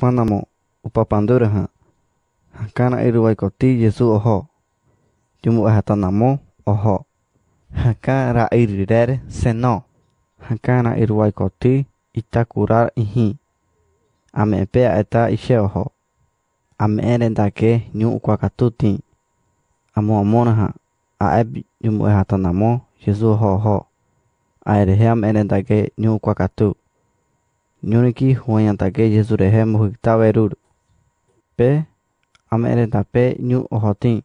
manamo upa pandura ha hakana iru e ai ko ti yesu oho jumu ha tana mo oho hakara e iru rere seno hakana iru e ai ko ti ita kurar ihi ame pe eta ise oho ame ere da ke nyu kwa katuti amo amona ha a ebi jumu ha tana mo yesu oho oho Aere heam enen dake nyu kwa katuti. Nyoniki huayantake yesureje mojicta berur. Pe ameretape nyu ojotín.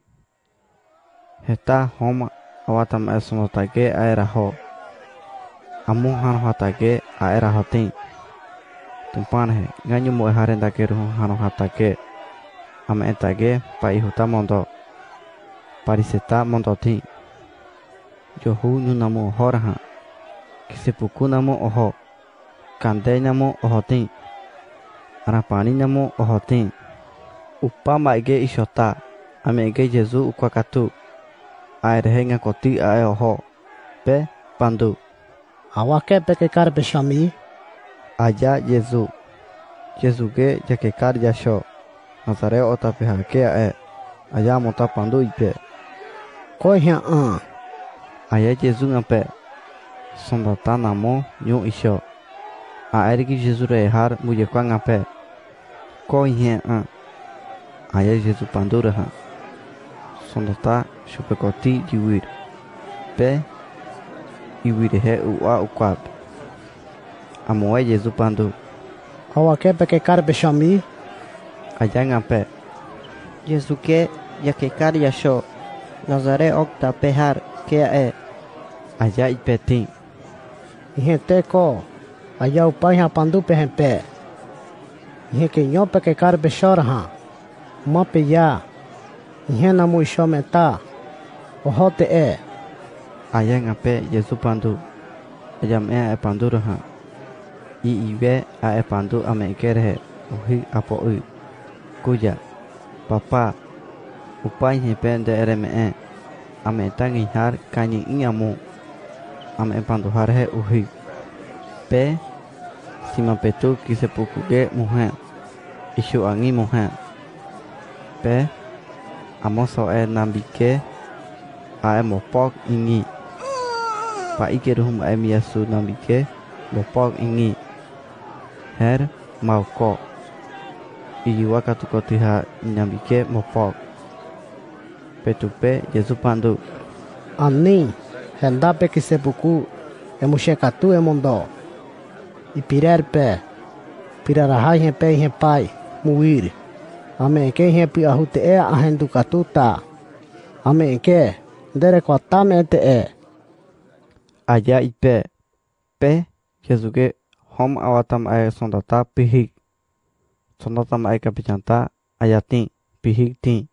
Heta homa awatam esonotake aerajo. Amu hanohatake aerajotín. Tumpanje, gaño moejarentake rujun hanohatake. Ameetake paijuta mondo. Pariseta mondotín. Yohu ñunamu horajan. Kisipukuna mo ojo. कांदे नमो होते अरा पानी नमो होते उप्पा माइगे इशोता अमेगे जेजू katu, कातु आय रहेंगे कोती आय हो पे Pandu awake bekekar beshami aya yezu yezuge yakekar jasho, nazare otapehake ae aya motapandu ipe koihia a aya yezu pe, sondata namo nyu isho a ergi jesure har muje kwang ape ko ihe a aí Jesus pandura ha sondota chupekoti diwir pe iwir he u a u kwap amoe jesu pandu awa ke pe ke kar aí a pé, ah. Jesus que é que kar ya sho lazare okta pe har ke a e aya ಅಯ್ಯ ಉಪ್ಪ ಹ್ಯಾ ಪಂದು ಪೆ ಹೆ ಪೆ ಇಹೆಕೆ ಯೋ ಪೆ ಕೆ ಕಾರ್ ಬೆ ಶೋರ್ ಹಾ ಮ ಪೆ ಯಾ ಇಹೆ ನಮು ಇಶೋ ಮೆ ತಾ ओहो ते ए ayang ape yesu pandu ajam e a pandu raha i iwe a e pandu ame ke rehe ohi apo u kuya papa upai he pen de ere me e ame tangi har kani ingamu ame pandu har he ohi pe simapetu kisepukuge muhe angi muhe pe amo soe nambike ae mopok ingi paike ruhum ae nambi mo mopok ingi her mau mauko iwa katukotiha nambike mopok petupe yesu pandu ani henda pe puku kisepuku emushekatu emondo pirar pirar a pirarpä, pirarahaien peihen pai, muir. Ame keihen pi ahute ea ahendu katuta. Ame ke, dere kuatame te e. Aja ipe, pe, que hom awatam ae sondata pihik. Sondatam ae kapichanta, ayati, pihik ti.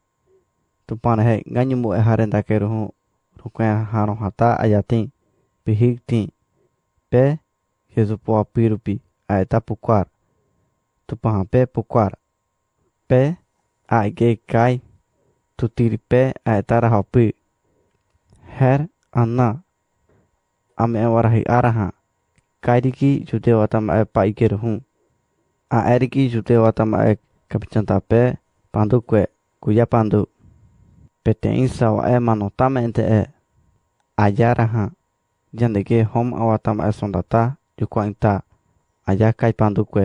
Tupan he, ganyimu e harenda que ruhu, rukuya haro hata ayati, pihik ti. Pe, Jesupoapirupi aeta pukuar, tupãhape pukuar. Pe aigeikai, tutiripe aeta rahopi. Her anna, amewarahi araha. Kairiki jutewatam ae paigeruhum. Aeriki jutewatam ae kapichantape pandukue, cuya pandu. Peteinsa wa e manotame ente e. Ayaraha, yandeke hom awatama e sondata. yuko inta ayakai pandukue